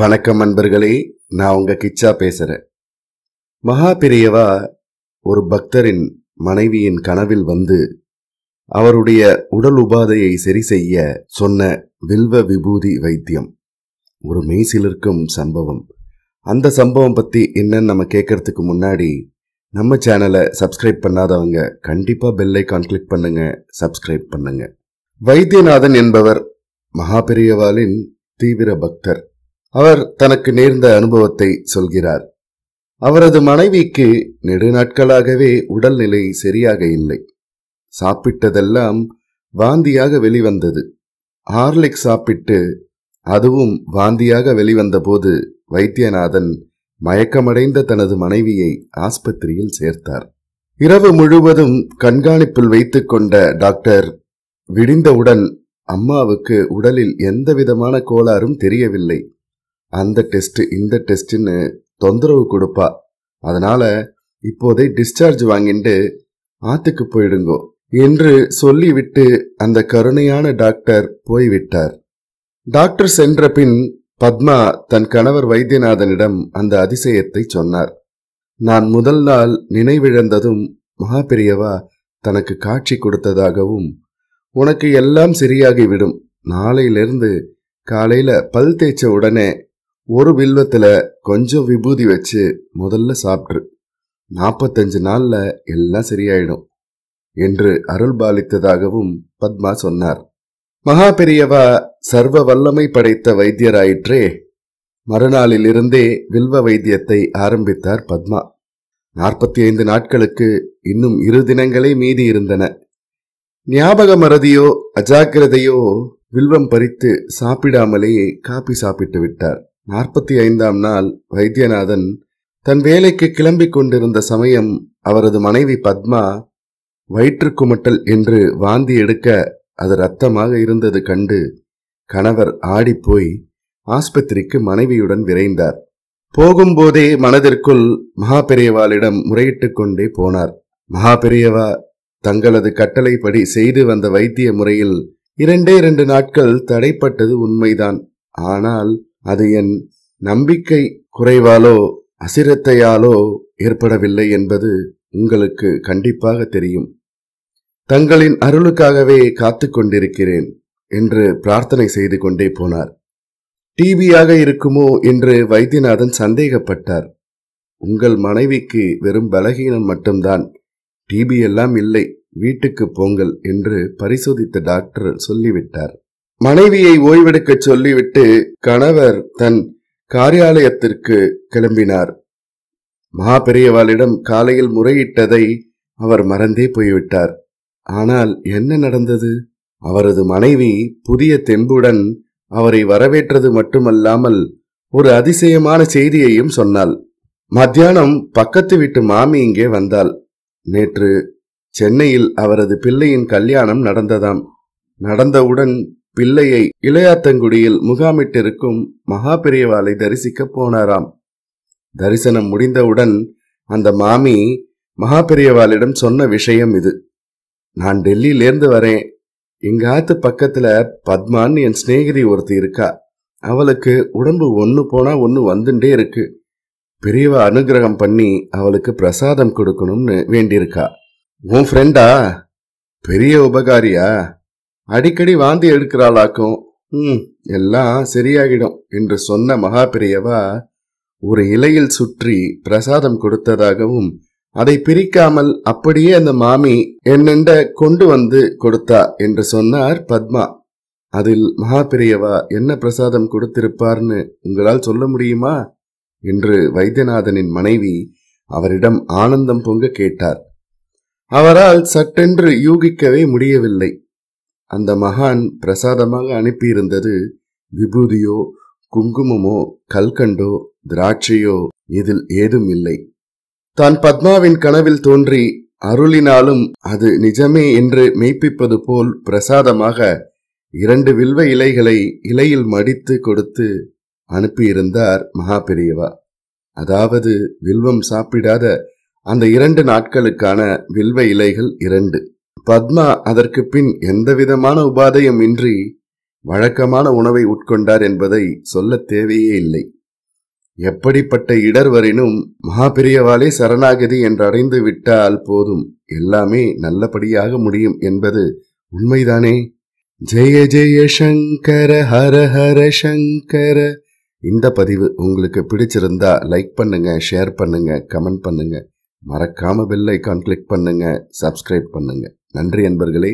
வணக்கம் அன்பர்களே நான் உங்க கிச்சா பேசுறேன் மகாபிரியவா ஒரு பக்தரின் மனைவியின் கனவில் வந்து அவருடைய உடல் உபாதையை சரி செய்ய சொன்ன வில்வ விபூதி வைத்தியம் ஒரு மெய்சிலிருக்கும் சம்பவம் அந்த சம்பவம் பற்றி என்னன்னு நம்ம கேட்கறதுக்கு முன்னாடி நம்ம சேனலை சப்ஸ்கிரைப் பண்ணாதவங்க கண்டிப்பாக பெல் ஐக்கான் கிளிக் பண்ணுங்க சப்ஸ்கிரைப் பண்ணுங்க வைத்தியநாதன் என்பவர் மகாபிரியவாலின் தீவிர பக்தர் அவர் தனக்கு நேர்ந்த அனுபவத்தை சொல்கிறார் அவரது மனைவிக்கு நெடுநாட்களாகவே உடல்நிலை சரியாக இல்லை சாப்பிட்டதெல்லாம் வாந்தியாக வெளிவந்தது ஹார்லிக் சாப்பிட்டு அதுவும் வாந்தியாக வெளிவந்தபோது வைத்தியநாதன் மயக்கமடைந்த தனது மனைவியை ஆஸ்பத்திரியில் சேர்த்தார் இரவு முழுவதும் கண்காணிப்பில் கொண்ட டாக்டர் விடிந்தவுடன் அம்மாவுக்கு உடலில் எந்தவிதமான கோளாறும் தெரியவில்லை அந்த டெஸ்ட்டு இந்த டெஸ்ட்டுன்னு தொந்தரவு கொடுப்பா அதனால் இப்போதை டிஸ்சார்ஜ் வாங்கிட்டு ஆத்துக்கு போயிடுங்கோ என்று சொல்லிவிட்டு அந்த கருணையான டாக்டர் போய்விட்டார் டாக்டர் சென்ற பின் பத்மா தன் கணவர் வைத்தியநாதனிடம் அந்த அதிசயத்தை சொன்னார் நான் முதல் நாள் நினைவிழந்ததும் மகாபெரியவா தனக்கு காட்சி கொடுத்ததாகவும் உனக்கு எல்லாம் சரியாகிவிடும் நாளையிலிருந்து காலையில பல் தேய்ச்ச உடனே ஒரு வில்வத்தில் கொஞ்சம் விபூதி வச்சு முதல்ல சாப்பிட்ரு நாற்பத்தஞ்சு நாளில் எல்லாம் சரியாயிடும் என்று அருள்பாலித்ததாகவும் பத்மா சொன்னார் மகா பெரியவா சர்வ வல்லமை படைத்த வைத்தியராயிற்றே மறுநாளிலிருந்தே வில்வ வைத்தியத்தை ஆரம்பித்தார் பத்மா நாற்பத்தி ஐந்து நாட்களுக்கு இன்னும் இரு தினங்களே மீதி இருந்தன ஞாபக மறதியோ அஜாக்கிரதையோ வில்வம் பறித்து சாப்பிடாமலேயே காப்பி சாப்பிட்டு விட்டார் நாற்பத்தி ஐந்தாம் நாள் வைத்தியநாதன் தன் வேலைக்கு கிளம்பிக் கொண்டிருந்த சமயம் அவரது மனைவி பத்மா வயிற்று குமட்டல் என்று வாந்தி எடுக்க அது ரத்தமாக இருந்தது கண்டு கணவர் ஆடிப்போய் ஆஸ்பத்திரிக்கு மனைவியுடன் விரைந்தார் போகும்போதே மனதிற்குள் மகா பெரியவாளிடம் முறையிட்டு கொண்டே போனார் மகா பெரியவா தங்களது கட்டளைப்படி செய்து வந்த வைத்திய முறையில் இரண்டே இரண்டு நாட்கள் தடைப்பட்டது உண்மைதான் ஆனால் அது என் நம்பிக்கை குறைவாலோ அசிரத்தையாலோ ஏற்படவில்லை என்பது உங்களுக்கு கண்டிப்பாக தெரியும் தங்களின் அருளுக்காகவே காத்து கொண்டிருக்கிறேன் என்று பிரார்த்தனை செய்து கொண்டே போனார் டிபியாக இருக்குமோ என்று வைத்தியநாதன் சந்தேகப்பட்டார் உங்கள் மனைவிக்கு வெறும் பலகீனம் மட்டும்தான் டிபி எல்லாம் இல்லை வீட்டுக்கு போங்கள் என்று பரிசோதித்த டாக்டர் சொல்லிவிட்டார் மனைவியை ஓய்வெடுக்க சொல்லிவிட்டு கணவர் தன் காரியாலயத்திற்கு கிளம்பினார் மகா பெரியவாளிடம் காலையில் முறையிட்டதை அவர் மறந்தே போய்விட்டார் ஆனால் என்ன நடந்தது அவரது மனைவி புதிய தெம்புடன் அவரை வரவேற்றது மட்டுமல்லாமல் ஒரு அதிசயமான செய்தியையும் சொன்னாள் மத்தியானம் பக்கத்து வீட்டு மாமி இங்கே வந்தாள் நேற்று சென்னையில் அவரது பிள்ளையின் கல்யாணம் நடந்ததாம் நடந்தவுடன் பிள்ளையை இளையாத்தங்குடியில் முகாமிட்டிருக்கும் மகா பெரியவாளை தரிசிக்க போனாராம் தரிசனம் முடிந்தவுடன் அந்த மாமி மகா பெரியவாளிடம் சொன்ன விஷயம் இது நான் டெல்லியிலேருந்து வரேன் எங்காத்து பக்கத்துல பத்மான்னு என் சிநேகிதி ஒருத்தி இருக்கா அவளுக்கு உடம்பு ஒன்று போனா ஒன்று வந்துட்டே இருக்கு பெரியவா அனுகிரகம் பண்ணி அவளுக்கு பிரசாதம் கொடுக்கணும்னு வேண்டியிருக்கா உன் ஃப்ரெண்டா பெரிய உபகாரியா அடிக்கடி வாந்தி எடுக்கிறாளாக்கும் ம் எல்லாம் சரியாகிடும் என்று சொன்ன மகாபிரியவா ஒரு இலையில் சுற்றி பிரசாதம் கொடுத்ததாகவும் அதை பிரிக்காமல் அப்படியே அந்த மாமி என்னெண்ட கொண்டு வந்து கொடுத்தா என்று சொன்னார் பத்மா அதில் மகாபிரியவா என்ன பிரசாதம் கொடுத்திருப்பார்னு உங்களால் சொல்ல முடியுமா என்று வைத்தியநாதனின் மனைவி அவரிடம் ஆனந்தம் பொங்க கேட்டார் அவரால் சட்டென்று யூகிக்கவே முடியவில்லை அந்த மகான் பிரசாதமாக அனுப்பியிருந்தது விபூதியோ குங்குமமோ கல்கண்டோ திராட்சையோ இதில் ஏதும் இல்லை தான் பத்மாவின் கனவில் தோன்றி அருளினாலும் அது நிஜமே என்று மெய்ப்பிப்பது போல் பிரசாதமாக இரண்டு வில்வ இலைகளை இலையில் மடித்து கொடுத்து அனுப்பியிருந்தார் மகா பெரியவா அதாவது வில்வம் சாப்பிடாத அந்த இரண்டு நாட்களுக்கான வில்வ இலைகள் இரண்டு பத்மா அதற்கு பின் எந்தவிதமான உபாதையும் இன்றி வழக்கமான உணவை உட்கொண்டார் என்பதை சொல்ல தேவையே இல்லை எப்படிப்பட்ட இடர் வரினும் மகாபிரியவாலே சரணாகதி என்றடைந்து விட்டால் போதும் எல்லாமே நல்லபடியாக முடியும் என்பது உண்மைதானே ஜெய ஜெய சங்கர ஹர ஹர சங்கர இந்த பதிவு உங்களுக்கு பிடிச்சிருந்தா லைக் பண்ணுங்க ஷேர் பண்ணுங்க கமெண்ட் பண்ணுங்க மறக்காம பெல் ஐக்கான் கிளிக் பண்ணுங்க சப்ஸ்கிரைப் பண்ணுங்க நன்றி அன்பர்களே